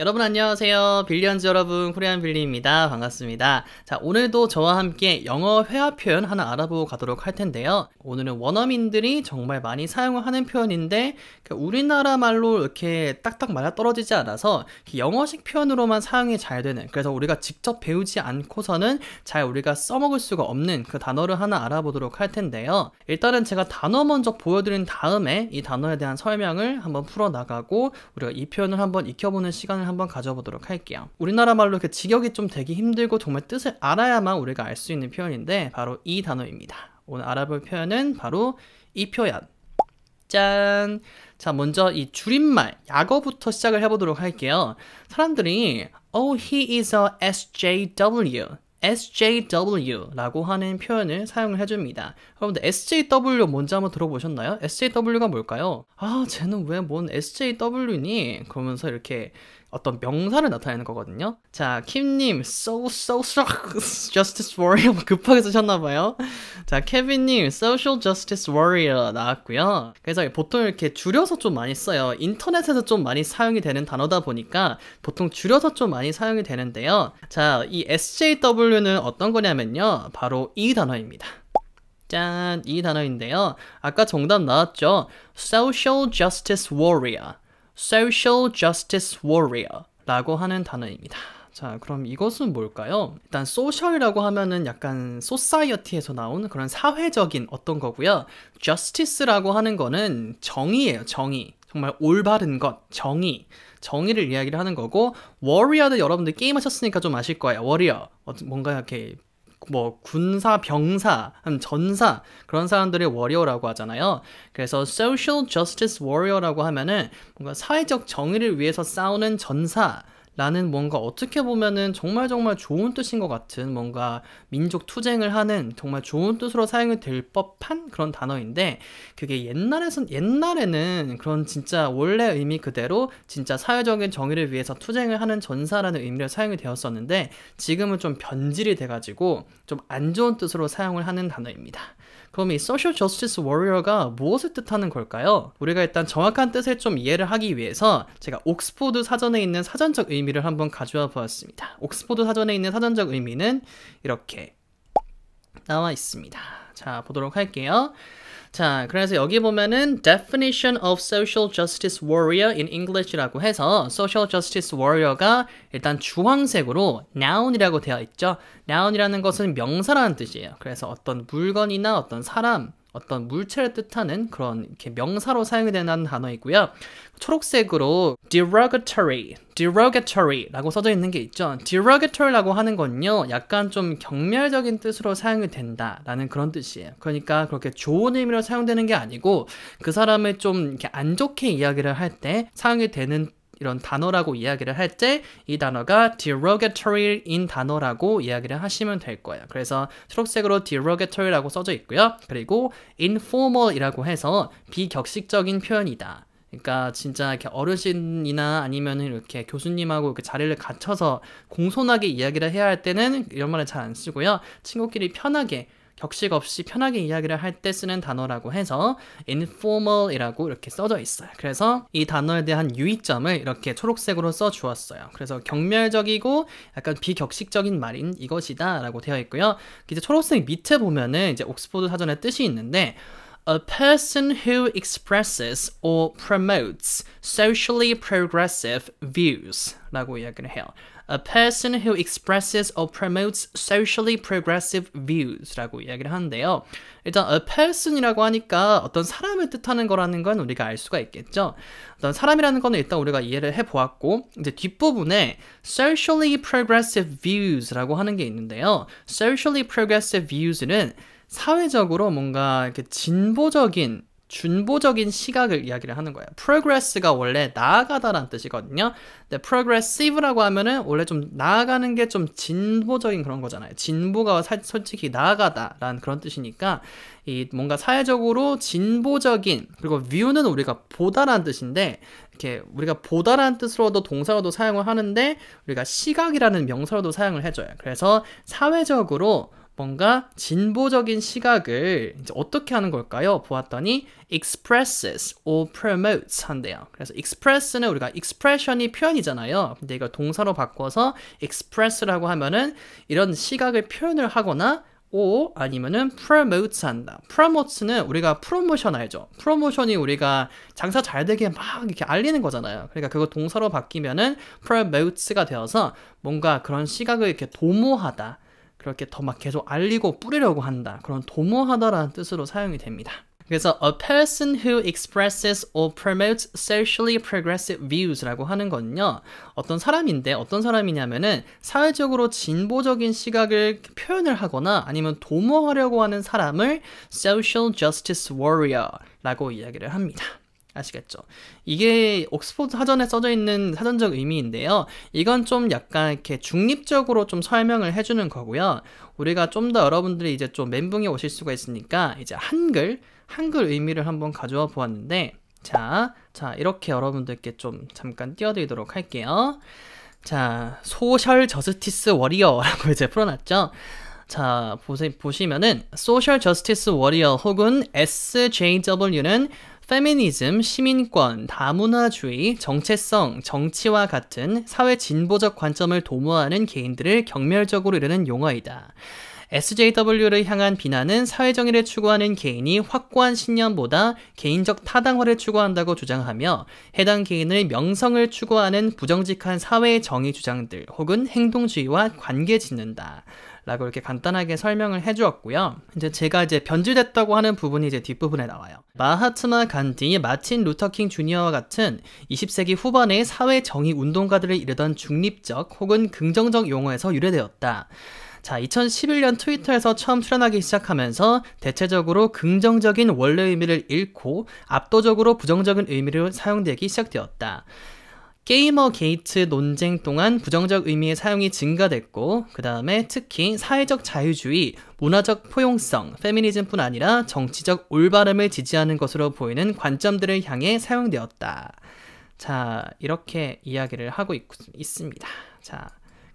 여러분 안녕하세요. 빌리언즈 여러분, 코리안 빌리입니다. 반갑습니다. 자, 오늘도 저와 함께 영어 회화 표현 하나 알아보고 가도록 할 텐데요. 오늘은 원어민들이 정말 많이 사용을 하는 표현인데 그 우리나라 말로 이렇게 딱딱 맞아 떨어지지 않아서 영어식 표현으로만 사용이 잘 되는 그래서 우리가 직접 배우지 않고서는 잘 우리가 써먹을 수가 없는 그 단어를 하나 알아보도록 할 텐데요. 일단은 제가 단어 먼저 보여드린 다음에 이 단어에 대한 설명을 한번 풀어나가고 우리가 이 표현을 한번 익혀보는 시간을 한번 가져보도록 할게요. 우리나라 말로 그 직역이 좀 되기 힘들고 정말 뜻을 알아야만 우리가 알 수 있는 표현인데 바로 이 단어입니다. 오늘 알아볼 표현은 바로 이 표현. 짠! 자, 먼저 이 줄임말, 약어부터 시작을 해보도록 할게요. 사람들이, oh, he is a SJW. SJW라고 하는 표현을 사용을 해줍니다. 여러분들 SJW 뭔지 한번 들어보셨나요? SJW가 뭘까요? 아 쟤는 왜 뭔 SJW니? 그러면서 이렇게 어떤 명사를 나타내는 거거든요. 자, 킴님, so, so, so, justice warrior 급하게 쓰셨나봐요. 자, 케빈님, social justice warrior 나왔고요. 그래서 보통 이렇게 줄여서 좀 많이 써요. 인터넷에서 좀 많이 사용이 되는 단어다 보니까 보통 줄여서 좀 많이 사용이 되는데요. 자, 이 SJW 분류는 어떤 거냐면요. 바로 이 단어입니다. 짠, 이 단어인데요. 아까 정답 나왔죠? Social Justice Warrior. Social Justice Warrior 라고 하는 단어입니다. 자, 그럼 이것은 뭘까요? 일단 소셜이라고 하면은 약간 소사이어티에서 나온 그런 사회적인 어떤 거고요. justice라고 하는 거는 정의예요, 정의. 정말 올바른 것, 정의. 정의를 이야기를 하는 거고 warrior도 여러분들 게임 하셨으니까 좀 아실 거예요. warrior. 뭔가 이렇게 뭐 군사 병사 전사 그런 사람들의 워리어라고 하잖아요. 그래서 social justice warrior라고 하면은 뭔가 사회적 정의를 위해서 싸우는 전사 라는 뭔가 어떻게 보면은 정말 정말 좋은 뜻인 것 같은 뭔가 민족 투쟁을 하는 정말 좋은 뜻으로 사용이 될 법한 그런 단어인데 그게 옛날에선 옛날에는 그런 진짜 원래 의미 그대로 진짜 사회적인 정의를 위해서 투쟁을 하는 전사라는 의미로 사용이 되었었는데 지금은 좀 변질이 돼가지고 좀 안 좋은 뜻으로 사용을 하는 단어입니다. 그럼 이 social justice warrior가 무엇을 뜻하는 걸까요? 우리가 일단 정확한 뜻을 좀 이해를 하기 위해서 제가 옥스포드 사전에 있는 사전적 의미를 한번 가져와 보았습니다. 옥스포드 사전에 있는 사전적 의미는 이렇게 나와 있습니다. 자, 보도록 할게요. 자, 그래서 여기 보면은 definition of social justice warrior in English라고 해서 social justice warrior가 일단 주황색으로 noun이라고 되어 있죠. noun이라는 것은 명사라는 뜻이에요. 그래서 어떤 물건이나 어떤 사람 어떤 물체를 뜻하는 그런 이렇게 명사로 사용이 되는 단어이고요. 초록색으로 derogatory, derogatory라고 써져 있는 게 있죠. derogatory라고 하는 건요, 약간 좀 경멸적인 뜻으로 사용이 된다라는 그런 뜻이에요. 그러니까 그렇게 좋은 의미로 사용되는 게 아니고 그 사람을 좀 이렇게 안 좋게 이야기를 할 때 사용이 되는 이런 단어라고 이야기를 할 때 이 단어가 derogatory인 단어라고 이야기를 하시면 될 거예요. 그래서 초록색으로 derogatory라고 써져 있고요. 그리고 informal이라고 해서 비격식적인 표현이다. 그러니까 진짜 이렇게 어르신이나 아니면 이렇게 교수님하고 이렇게 자리를 갖춰서 공손하게 이야기를 해야 할 때는 이런 말을 잘 안 쓰고요. 친구끼리 편하게 격식 없이 편하게 이야기를 할 때 쓰는 단어라고 해서 informal이라고 이렇게 써져 있어요. 그래서 이 단어에 대한 유의점을 이렇게 초록색으로 써 주었어요. 그래서 경멸적이고 약간 비격식적인 말인 이것이다 라고 되어 있고요. 이제 초록색 밑에 보면은 이제 옥스포드 사전의 뜻이 있는데 a person who expresses or promotes socially progressive views 라고 이야기를 해요. A person who expresses or promotes socially progressive views라고 이야기를 하는데요. 일단 a person이라고 하니까 어떤 사람을 뜻하는 거라는 건 우리가 알 수가 있겠죠. 어떤 사람이라는 거는 일단 우리가 이해를 해 보았고 이제 뒷부분에 socially progressive views라고 하는 게 있는데요. socially progressive views는 사회적으로 뭔가 이렇게 진보적인 준보적인 시각을 이야기를 하는 거예요. progress가 원래 나아가다라는 뜻이거든요. 근데 progressive라고 하면은 원래 좀 나아가는 게 좀 진보적인 그런 거잖아요. 진보가 사, 솔직히 나아가다라는 그런 뜻이니까 이 뭔가 사회적으로 진보적인 그리고 view는 우리가 보다라는 뜻인데 이렇게 우리가 보다라는 뜻으로도 동사로도 사용을 하는데 우리가 시각이라는 명사로도 사용을 해줘요. 그래서 사회적으로 뭔가 진보적인 시각을 어떻게 하는 걸까요? 보았더니 expresses or promotes 한대요. 그래서 express는 우리가 expression이 표현이잖아요. 근데 이걸 동사로 바꿔서 express라고 하면은 이런 시각을 표현을 하거나 오 아니면은 promote 한다. promote는 우리가 프로모션 알죠? 프로모션이 우리가 장사 잘 되게 막 이렇게 알리는 거잖아요. 그러니까 그거 동사로 바뀌면은 promotes가 되어서 뭔가 그런 시각을 이렇게 도모하다. 그렇게 더 막 계속 알리고 뿌리려고 한다. 그런 도모하다라는 뜻으로 사용이 됩니다. 그래서 a person who expresses or promotes socially progressive views라고 하는 건요. 어떤 사람인데 어떤 사람이냐면은 사회적으로 진보적인 시각을 표현을 하거나 아니면 도모하려고 하는 사람을 social justice warrior라고 이야기를 합니다. 아시겠죠? 이게 옥스포드 사전에 써져 있는 사전적 의미인데요. 이건 좀 약간 이렇게 중립적으로 좀 설명을 해주는 거고요. 우리가 좀 더 여러분들이 이제 좀 멘붕이 오실 수가 있으니까 이제 한글, 한글 의미를 한번 가져와 보았는데 자, 자 이렇게 여러분들께 좀 잠깐 띄워드리도록 할게요. 자, 소셜 저스티스 워리어라고 이제 풀어놨죠. 자, 보시, 보시면은 소셜 저스티스 워리어 혹은 SJW는 페미니즘, 시민권, 다문화주의, 정체성, 정치와 같은 사회 진보적 관점을 도모하는 개인들을 경멸적으로 이르는 용어이다. SJW를 향한 비난은 사회정의를 추구하는 개인이 확고한 신념보다 개인적 타당화를 추구한다고 주장하며 해당 개인의 명성을 추구하는 부정직한 사회의 정의 주장들 혹은 행동주의와 관계 짓는다. 라고 이렇게 간단하게 설명을 해주었고요. 이제 제가 이제 변질됐다고 하는 부분이 이제 뒷부분에 나와요. 마하트마 간디, 마틴 루터킹 주니어와 같은 20세기 후반의 사회 정의 운동가들을 이르던 중립적 혹은 긍정적 용어에서 유래되었다. 자, 2011년 트위터에서 처음 출연하기 시작하면서 대체적으로 긍정적인 원래 의미를 잃고 압도적으로 부정적인 의미로 사용되기 시작되었다. 게이머 게이트 논쟁 동안 부정적 의미의 사용이 증가됐고, 그 다음에 특히 사회적 자유주의, 문화적 포용성, 페미니즘뿐 아니라 정치적 올바름을 지지하는 것으로 보이는 관점들을 향해 사용되었다. 자, 이렇게 이야기를 하고 있, 있습니다. 자,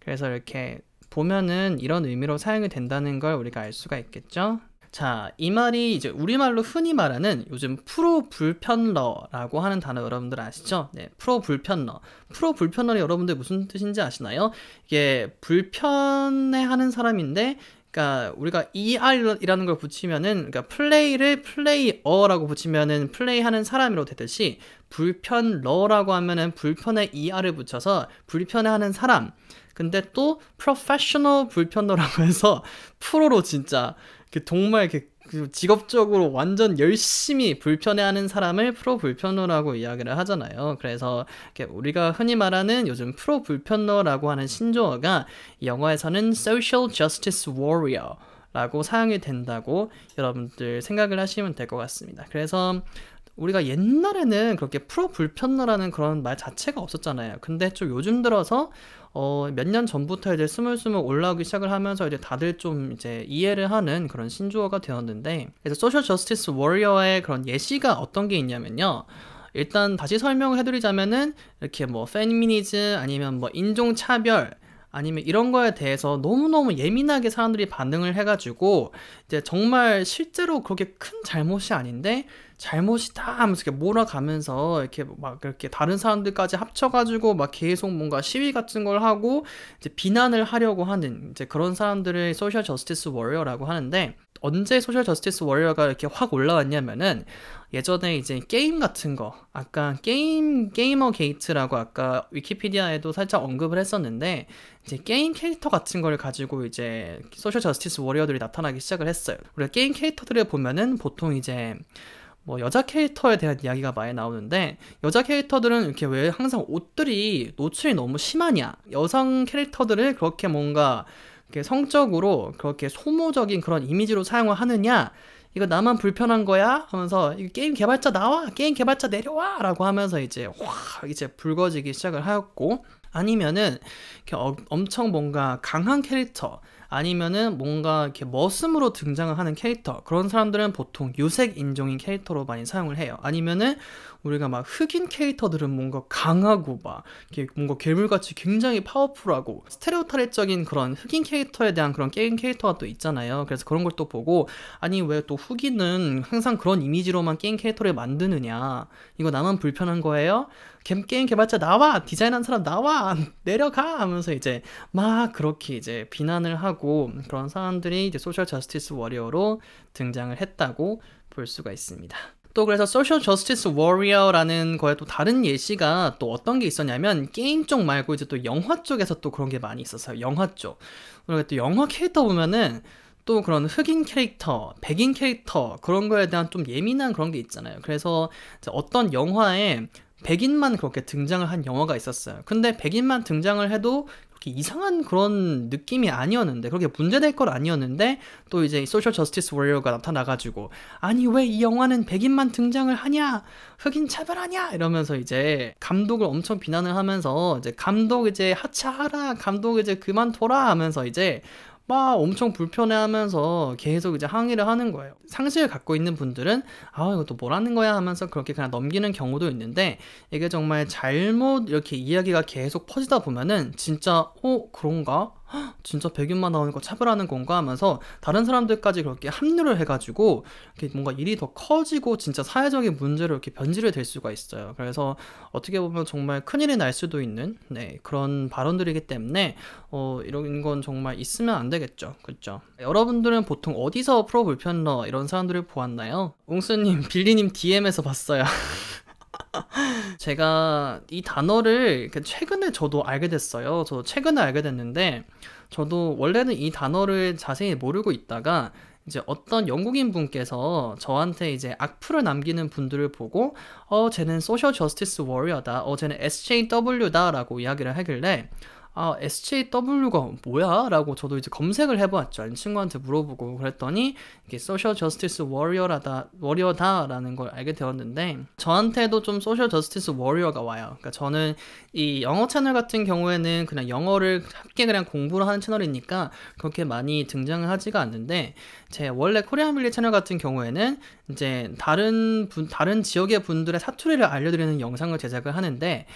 그래서 이렇게 보면은 이런 의미로 사용이 된다는 걸 우리가 알 수가 있겠죠? 자, 이 말이 이제 우리말로 흔히 말하는 요즘 프로 불편러라고 하는 단어 여러분들 아시죠? 네, 프로 불편러. 프로 불편러는 여러분들 무슨 뜻인지 아시나요? 이게 불편해 하는 사람인데 그러니까 우리가 er이라는 걸 붙이면은 그러니까 플레이를 플레이어라고 붙이면은 플레이하는 사람으로 되듯이 불편러라고 하면은 불편에 er을 붙여서 불편해하는 사람. 근데 또프로 o f e 불편러라고 해서 프로로 진짜 그 정말 그, 그 직업적으로 완전 열심히 불편해하는 사람을 프로 불편러라고 이야기를 하잖아요. 그래서 우리가 흔히 말하는 요즘 프로 불편러라고 하는 신조어가 영화에서는 social justice warrior. 라고 사용이 된다고 여러분들 생각을 하시면 될 것 같습니다. 그래서 우리가 옛날에는 그렇게 프로 불편너라는 그런 말 자체가 없었잖아요. 근데 좀 요즘 들어서 어, 몇 년 전부터 이제 스물스물 올라오기 시작을 하면서 이제 다들 좀 이제 이해를 하는 그런 신조어가 되었는데 그래서 소셜 저스티스 워리어의 그런 예시가 어떤 게 있냐면요. 일단 다시 설명을 해드리자면은 이렇게 뭐 페미니즘 아니면 뭐 인종차별 아니면 이런 거에 대해서 너무너무 예민하게 사람들이 반응을 해가지고 이제 정말 실제로 그렇게 큰 잘못이 아닌데 잘못이다 하면서 이렇게 몰아가면서 이렇게 막 이렇게 다른 사람들까지 합쳐가지고 막 계속 뭔가 시위 같은 걸 하고 이제 비난을 하려고 하는 이제 그런 사람들을 소셜 저스티스 워리어라고 하는데 언제 소셜 저스티스 워리어가 이렇게 확 올라왔냐면은 예전에 이제 게임 같은 거 아까 게임 게이머 게이트라고 아까 위키피디아에도 살짝 언급을 했었는데 이제 게임 캐릭터 같은 걸 가지고 이제 소셜 저스티스 워리어들이 나타나기 시작을 했어요. 우리가 게임 캐릭터들을 보면은 보통 이제 뭐 여자 캐릭터에 대한 이야기가 많이 나오는데 여자 캐릭터들은 이렇게 왜 항상 옷들이 노출이 너무 심하냐 여성 캐릭터들을 그렇게 뭔가 성적으로 그렇게 소모적인 그런 이미지로 사용을 하느냐 이거 나만 불편한 거야? 하면서 게임 개발자 나와! 게임 개발자 내려와! 라고 하면서 이제 확 이제 불거지기 시작을 하였고 아니면은 엄청 뭔가 강한 캐릭터 아니면은 뭔가 이렇게 머슴으로 등장을 하는 캐릭터 그런 사람들은 보통 유색 인종인 캐릭터로 많이 사용을 해요. 아니면은 우리가 막 흑인 캐릭터들은 뭔가 강하고 막 이렇게 뭔가 괴물같이 굉장히 파워풀하고 스테레오타입적인 그런 흑인 캐릭터에 대한 그런 게임 캐릭터가 또 있잖아요. 그래서 그런 걸 또 보고 아니 왜 또 흑인은 항상 그런 이미지로만 게임 캐릭터를 만드느냐 이거 나만 불편한 거예요? 게임 개발자 나와 디자인한 사람 나와 내려가 하면서 이제 막 그렇게 이제 비난을 하고 하고 그런 사람들이 이제 소셜 저스티스 워리어로 등장을 했다고 볼 수가 있습니다. 또 그래서 소셜 저스티스 워리어라는 거에 또 다른 예시가 또 어떤 게 있었냐면 게임 쪽 말고 이제 또 영화 쪽에서 또 그런 게 많이 있었어요. 영화 쪽. 우리가 또 영화 캐릭터 보면은 또 그런 흑인 캐릭터, 백인 캐릭터 그런 거에 대한 좀 예민한 그런 게 있잖아요. 그래서 어떤 영화에 백인만 그렇게 등장을 한 영화가 있었어요. 근데 백인만 등장을 해도 그렇게 이상한 그런 느낌이 아니었는데 그렇게 문제될 걸 아니었는데 또 이제 소셜 저스티스 워리어가 나타나가지고 아니 왜 이 영화는 백인만 등장을 하냐 흑인 차별하냐 이러면서 이제 감독을 엄청 비난을 하면서 이제 감독 이제 하차하라 감독 이제 그만둬라 하면서 이제 막 엄청 불편해하면서 계속 이제 항의를 하는 거예요. 상식을 갖고 있는 분들은 아 이거 또 뭐라는 거야 하면서 그렇게 그냥 넘기는 경우도 있는데 이게 정말 잘못 이렇게 이야기가 계속 퍼지다 보면은 진짜 어 그런가 진짜 백윤만 나오니까 차별하는 건가 하면서 다른 사람들까지 그렇게 합류를 해가지고 이렇게 뭔가 일이 더 커지고 진짜 사회적인 문제로 이렇게 변질이 될 수가 있어요. 그래서 어떻게 보면 정말 큰일이 날 수도 있는 네, 그런 발언들이기 때문에 어, 이런 건 정말 있으면 안 되겠죠. 그렇죠? 여러분들은 보통 어디서 프로 불편러 이런 사람들을 보았나요? 웅수님, 빌리님 DM에서 봤어요. 제가 이 단어를 최근에 저도 알게 됐어요. 저 최근에 알게 됐는데 저도 원래는 이 단어를 자세히 모르고 있다가 이제 어떤 영국인 분께서 저한테 이제 악플을 남기는 분들을 보고 어 쟤는 소셜 저스티스 워리어다. 어 쟤는 SJW다라고 이야기를 하길래 아, SJW가 뭐야? 라고 저도 이제 검색을 해보았죠 친구한테 물어보고 그랬더니 이게 소셜 저스티스 워리어라다, 워리어다라는 걸 알게 되었는데 저한테도 좀 소셜 저스티스 워리어가 와요. 그러니까 저는 이 영어 채널 같은 경우에는 그냥 영어를 함께 그냥 공부를 하는 채널이니까 그렇게 많이 등장을 하지가 않는데 제 원래 코리안 밀리 채널 같은 경우에는 이제 다른 분, 다른 지역의 분들의 사투리를 알려드리는 영상을 제작을 하는데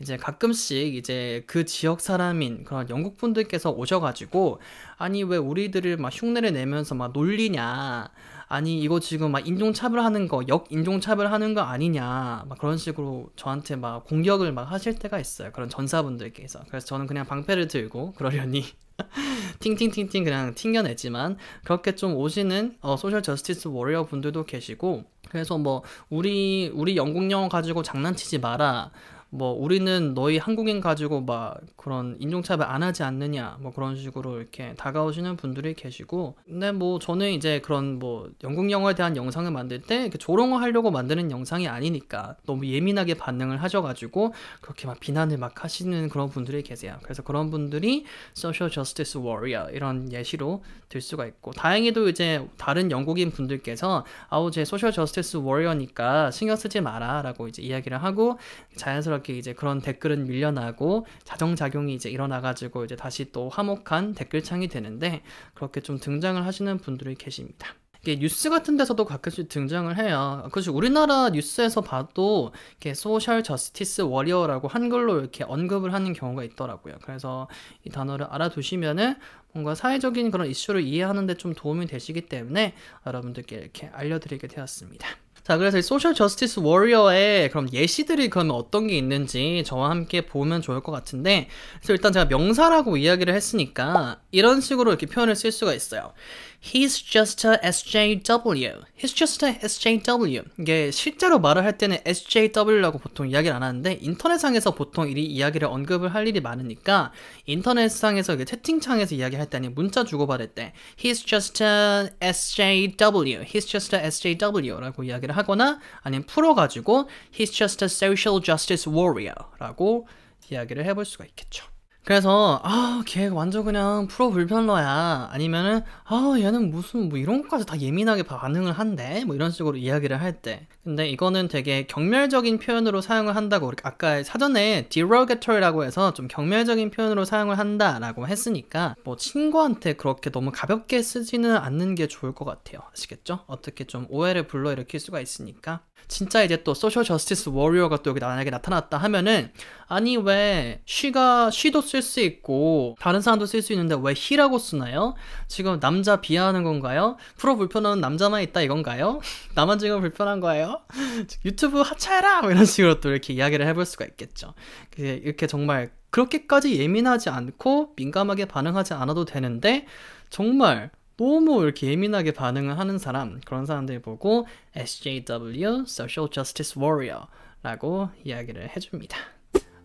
이제 가끔씩 이제 그 지역 사람인 그런 영국 분들께서 오셔가지고 아니 왜 우리들을 막 흉내를 내면서 막 놀리냐 아니 이거 지금 막 인종차별하는 거 역인종차별하는 거 아니냐 막 그런 식으로 저한테 막 공격을 막 하실 때가 있어요 그런 전사분들께서 그래서 저는 그냥 방패를 들고 그러려니 팅팅팅팅 그냥 튕겨내지만 그렇게 좀 오시는 어, 소셜 저스티스 워리어 분들도 계시고 그래서 뭐 우리 우리 영국 영어 가지고 장난치지 마라 뭐 우리는 너희 한국인 가지고 막 그런 인종차별 안 하지 않느냐 뭐 그런 식으로 이렇게 다가오시는 분들이 계시고 근데 뭐 저는 이제 그런 뭐 영국 영화에 대한 영상을 만들 때 조롱을 하려고 만드는 영상이 아니니까 너무 예민하게 반응을 하셔가지고 그렇게 막 비난을 막 하시는 그런 분들이 계세요 그래서 그런 분들이 social justice warrior 이런 예시로 들 수가 있고 다행히도 이제 다른 영국인 분들께서 아우 제 social justice warrior니까 신경 쓰지 마라 라고 이제 이야기를 하고 자연스럽게 자연스럽게 이제 그런 댓글은 밀려나고 자정작용이 이제 일어나가지고 이제 다시 또 화목한 댓글창이 되는데 그렇게 좀 등장을 하시는 분들이 계십니다. 뉴스 같은 데서도 가끔씩 등장을 해요. 그래서 우리나라 뉴스에서 봐도 이렇게 소셜 저스티스 워리어라고 한글로 이렇게 언급을 하는 경우가 있더라고요. 그래서 이 단어를 알아두시면은 뭔가 사회적인 그런 이슈를 이해하는데 좀 도움이 되시기 때문에 여러분들께 이렇게 알려드리게 되었습니다. 자, 그래서 이 소셜 저스티스 워리어의 그럼 예시들이 그러 어떤 게 있는지 저와 함께 보면 좋을 것 같은데, 그래서 일단 제가 명사라고 이야기를 했으니까 이런 식으로 이렇게 표현을 쓸 수가 있어요. He's just a SJW. He's just a SJW. 이게 실제로 말을 할 때는 SJW라고 보통 이야기를 안 하는데 인터넷상에서 보통 이 이야기를 언급을 할 일이 많으니까 인터넷상에서 이게 채팅창에서 이야기할 때니 문자 주고받을 때 He's just a SJW. He's just a SJW라고 이야기를 하거나 아니면 풀어가지고 He's just a social justice warrior라고 이야기를 해볼 수가 있겠죠. 그래서 아 걔 완전 그냥 프로 불편러야 아니면은 아 얘는 무슨 뭐 이런 것까지 다 예민하게 반응을 한대 뭐 이런 식으로 이야기를 할 때 근데 이거는 되게 경멸적인 표현으로 사용을 한다고 아까 사전에 derogatory라고 해서 좀 경멸적인 표현으로 사용을 한다라고 했으니까 뭐 친구한테 그렇게 너무 가볍게 쓰지는 않는 게 좋을 것 같아요 아시겠죠? 어떻게 좀 오해를 불러일으킬 수가 있으니까 진짜 이제 또 소셜 저스티스 워리어가 또 여기 만약에 나타났다 하면은 아니 왜 she가 she도 쓸 수 있고 다른 사람도 쓸 수 있는데 왜 he라고 쓰나요? 지금 남자 비하하는 건가요? 프로 불편한 남자만 있다 이건가요? 나만 지금 불편한 거예요? 유튜브 하차해라! 뭐 이런 식으로 또 이렇게 이야기를 해볼 수가 있겠죠. 이렇게 정말 그렇게까지 예민하지 않고 민감하게 반응하지 않아도 되는데 정말 너무 이렇게 예민하게 반응을 하는 사람 그런 사람들 보고 SJW Social Justice Warrior 라고 이야기를 해줍니다.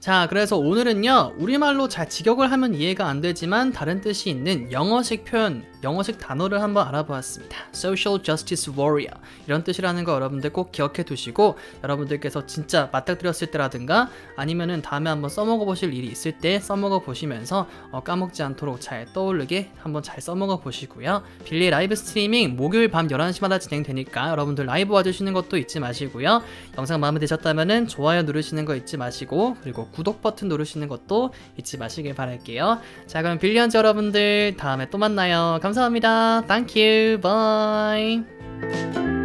자 그래서 오늘은요 우리말로 잘 직역을 하면 이해가 안 되지만 다른 뜻이 있는 영어식 표현 영어식 단어를 한번 알아보았습니다 Social Justice Warrior 이런 뜻이라는 거 여러분들 꼭 기억해 두시고 여러분들께서 진짜 맞닥뜨렸을 때라든가 아니면은 다음에 한번 써먹어 보실 일이 있을 때 써먹어 보시면서 어, 까먹지 않도록 잘 떠오르게 한번 잘 써먹어 보시고요 빌리 라이브 스트리밍 목요일 밤 11시마다 진행되니까 여러분들 라이브 와주시는 것도 잊지 마시고요 영상 마음에 드셨다면 좋아요 누르시는 거 잊지 마시고 그리고 구독 버튼 누르시는 것도 잊지 마시길 바랄게요. 자 그럼 빌리언즈 여러분들 다음에 또 만나요. 감사합니다. Thank you. Bye.